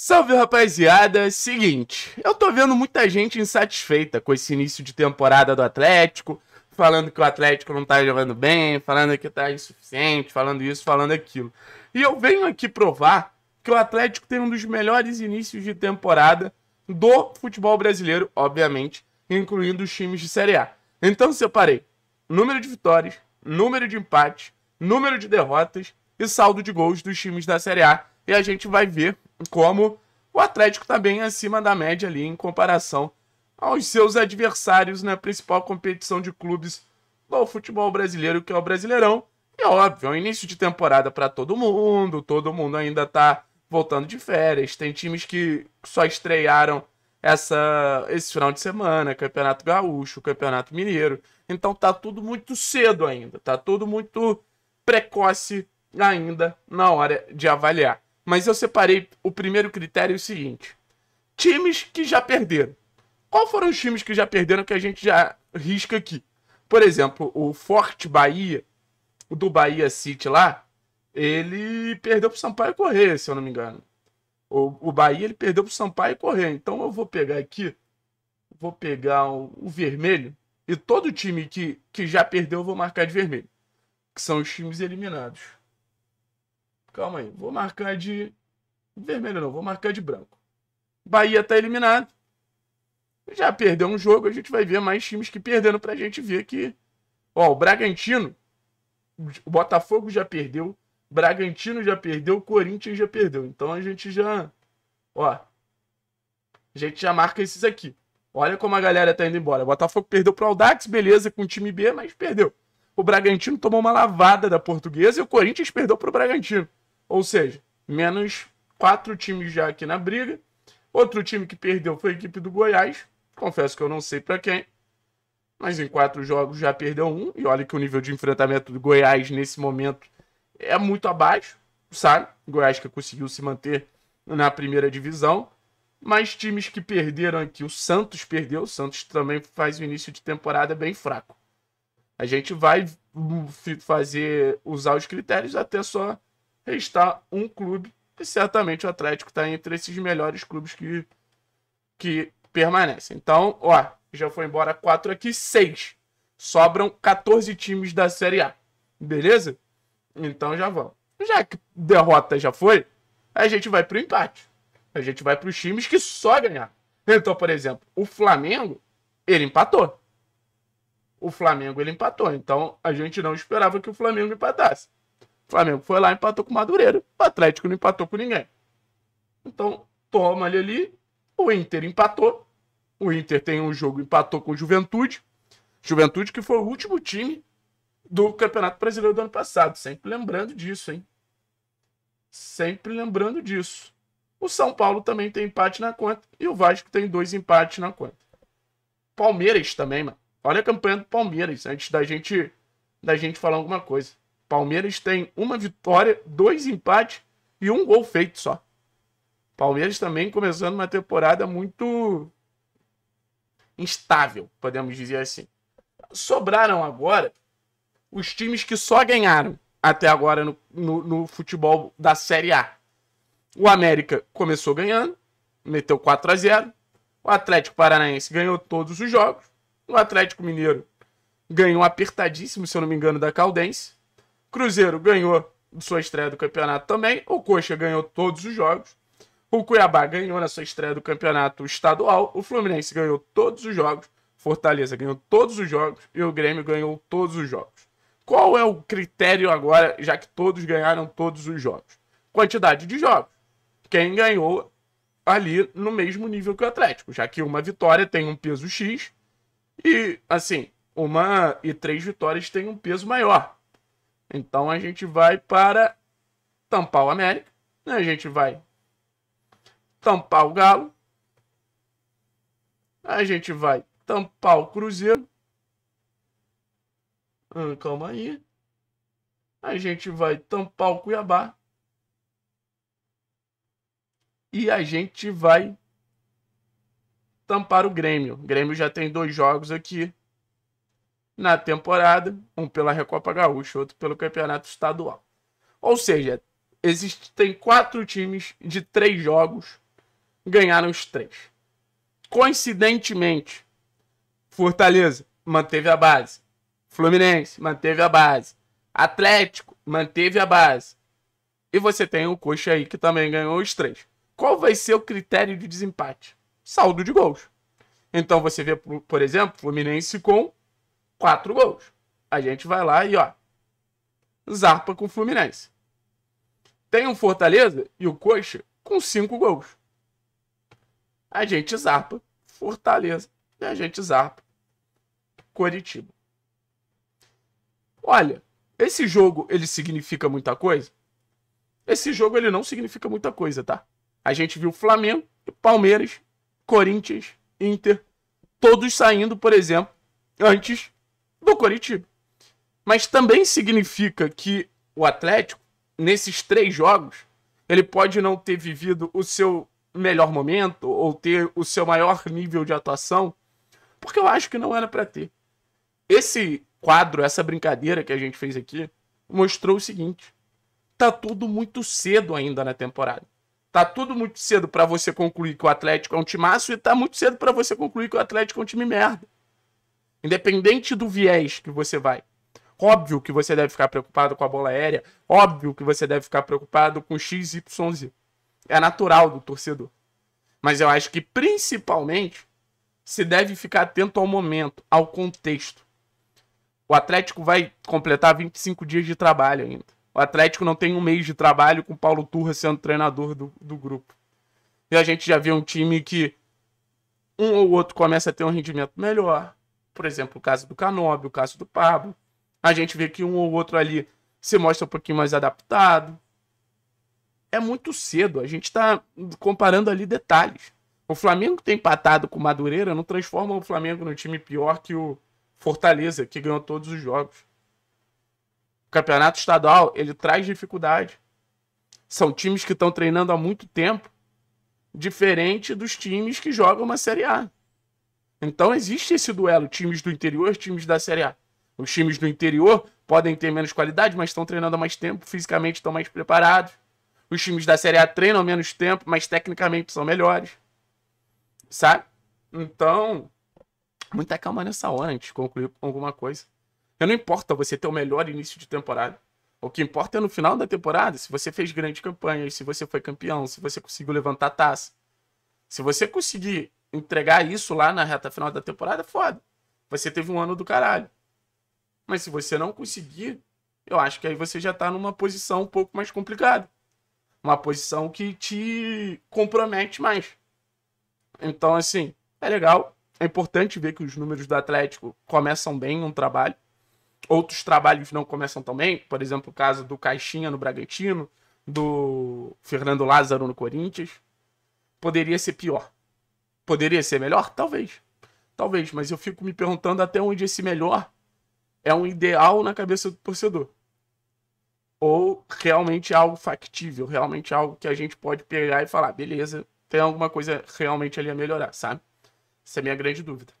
Salve rapaziada! Seguinte, eu tô vendo muita gente insatisfeita com esse início de temporada do Atlético, falando que o Atlético não tá jogando bem, falando que tá insuficiente, falando isso, falando aquilo. E eu venho aqui provar que o Atlético tem um dos melhores inícios de temporada do futebol brasileiro, obviamente, incluindo os times de Série A. Então separei número de vitórias, número de empates, número de derrotas e saldo de gols dos times da Série A e a gente vai ver como o Atlético está bem acima da média ali em comparação aos seus adversários na principal competição de clubes do futebol brasileiro, que é o Brasileirão. E óbvio, é um início de temporada para todo mundo, todo mundo ainda está voltando de férias. Tem times que só estrearam essa, esse final de semana, Campeonato Gaúcho, Campeonato Mineiro. Então tá tudo muito cedo ainda, tá tudo muito precoce ainda na hora de avaliar. Mas eu separei o primeiro critério é o seguinte: times que já perderam. Qual foram os times que já perderam que a gente já risca aqui? Por exemplo, o Forte Bahia, o do Bahia City lá, ele perdeu pro Sampaio Correia, se eu não me engano. O, o Bahia ele perdeu pro Sampaio Correia. Então eu vou pegar aqui, vou pegar o, o vermelho, e todo time que, que já perdeu eu vou marcar de vermelho, que são os times eliminados. Calma aí. Vou marcar de vermelho, não. Vou marcar de branco. Bahia tá eliminado. Já perdeu um jogo, a gente vai ver mais times que perdendo pra gente ver que. Ó, o Bragantino. O Botafogo já perdeu. Bragantino já perdeu. o Corinthians já perdeu. Então a gente já. Ó. A gente já marca esses aqui. Olha como a galera tá indo embora. O Botafogo perdeu pro Aldax, beleza, com o time B, mas perdeu. O Bragantino tomou uma lavada da portuguesa e o Corinthians perdeu pro Bragantino. Ou seja, menos quatro times já aqui na briga. Outro time que perdeu foi a equipe do Goiás. Confesso que eu não sei para quem. Mas em quatro jogos já perdeu um. E olha que o nível de enfrentamento do Goiás nesse momento é muito abaixo, sabe? O Goiás que conseguiu se manter na primeira divisão. Mas times que perderam aqui, o Santos perdeu. O Santos também faz o início de temporada bem fraco. A gente vai hum, fazer usar os critérios até só está um clube, e certamente o Atlético está entre esses melhores clubes que, que permanecem. Então, ó, já foi embora quatro aqui, seis. Sobram 14 times da Série A. Beleza? Então já vamos. Já que derrota já foi, a gente vai para o empate. A gente vai para os times que só ganhar. Então, por exemplo, o Flamengo, ele empatou. O Flamengo, ele empatou. Então, a gente não esperava que o Flamengo empatasse. O Flamengo foi lá e empatou com o Madureira. O Atlético não empatou com ninguém. Então, toma ali ali. O Inter empatou. O Inter tem um jogo, empatou com o Juventude. Juventude que foi o último time do Campeonato Brasileiro do ano passado. Sempre lembrando disso, hein? Sempre lembrando disso. O São Paulo também tem empate na conta. E o Vasco tem dois empates na conta. Palmeiras também, mano. Olha a campanha do Palmeiras antes da gente, da gente falar alguma coisa. Palmeiras tem uma vitória, dois empates e um gol feito só. Palmeiras também começando uma temporada muito instável, podemos dizer assim. Sobraram agora os times que só ganharam até agora no, no, no futebol da Série A. O América começou ganhando, meteu 4 a 0 O Atlético Paranaense ganhou todos os jogos. O Atlético Mineiro ganhou apertadíssimo, se eu não me engano, da Caldense. Cruzeiro ganhou sua estreia do campeonato também. O Coxa ganhou todos os jogos. O Cuiabá ganhou na sua estreia do campeonato estadual. O Fluminense ganhou todos os jogos. Fortaleza ganhou todos os jogos. E o Grêmio ganhou todos os jogos. Qual é o critério agora, já que todos ganharam todos os jogos? Quantidade de jogos. Quem ganhou ali no mesmo nível que o Atlético, já que uma vitória tem um peso X e, assim, uma e três vitórias tem um peso maior. Então a gente vai para tampar o América. Né? A gente vai tampar o Galo. A gente vai tampar o Cruzeiro. Hum, calma aí. A gente vai tampar o Cuiabá. E a gente vai tampar o Grêmio. O Grêmio já tem dois jogos aqui na temporada, um pela Recopa Gaúcha, outro pelo Campeonato Estadual. Ou seja, existem quatro times de três jogos, ganharam os três. Coincidentemente, Fortaleza manteve a base, Fluminense manteve a base, Atlético manteve a base. E você tem o Coxa aí que também ganhou os três. Qual vai ser o critério de desempate? Saldo de gols. Então você vê, por exemplo, Fluminense com quatro gols. A gente vai lá e, ó, zarpa com o Fluminense. Tem o Fortaleza e o Coxa com cinco gols. A gente zarpa Fortaleza e a gente zarpa Coritiba. Olha, esse jogo ele significa muita coisa? Esse jogo ele não significa muita coisa, tá? A gente viu Flamengo, Palmeiras, Corinthians, Inter, todos saindo, por exemplo, antes do Coritiba. Mas também significa que o Atlético, nesses três jogos, ele pode não ter vivido o seu melhor momento ou ter o seu maior nível de atuação, porque eu acho que não era para ter. Esse quadro, essa brincadeira que a gente fez aqui, mostrou o seguinte: tá tudo muito cedo ainda na temporada. Tá tudo muito cedo para você concluir que o Atlético é um timaço e tá muito cedo para você concluir que o Atlético é um time merda. Independente do viés que você vai. Óbvio que você deve ficar preocupado com a bola aérea. Óbvio que você deve ficar preocupado com XYZ. É natural do torcedor. Mas eu acho que principalmente se deve ficar atento ao momento, ao contexto. O Atlético vai completar 25 dias de trabalho ainda. O Atlético não tem um mês de trabalho com o Paulo Turra sendo treinador do, do grupo. E a gente já vê um time que um ou outro começa a ter um rendimento melhor, por exemplo, o caso do Canob, o caso do Pablo. A gente vê que um ou outro ali se mostra um pouquinho mais adaptado. É muito cedo, a gente está comparando ali detalhes. O Flamengo tem empatado com o Madureira, não transforma o Flamengo num time pior que o Fortaleza, que ganhou todos os jogos. O campeonato estadual, ele traz dificuldade. São times que estão treinando há muito tempo, diferente dos times que jogam uma Série A. Então existe esse duelo, times do interior, times da Série A. Os times do interior podem ter menos qualidade, mas estão treinando há mais tempo, fisicamente estão mais preparados. Os times da Série A treinam menos tempo, mas tecnicamente são melhores. Sabe? Então, muita calma nessa hora antes de concluir alguma coisa. não importa você ter o melhor início de temporada. O que importa é no final da temporada, se você fez grandes campanhas, se você foi campeão, se você conseguiu levantar a taça. Se você conseguir entregar isso lá na reta final da temporada, foda. Você teve um ano do caralho. Mas se você não conseguir, eu acho que aí você já tá numa posição um pouco mais complicada. Uma posição que te compromete mais. Então, assim, é legal. É importante ver que os números do Atlético começam bem um trabalho. Outros trabalhos não começam tão bem. Por exemplo, o caso do Caixinha no Bragantino, do Fernando Lázaro no Corinthians. Poderia ser pior. Poderia ser melhor? Talvez. Talvez, mas eu fico me perguntando até onde esse melhor é um ideal na cabeça do torcedor. Ou realmente é algo factível, realmente é algo que a gente pode pegar e falar, beleza, tem alguma coisa realmente ali a melhorar, sabe? Essa é a minha grande dúvida.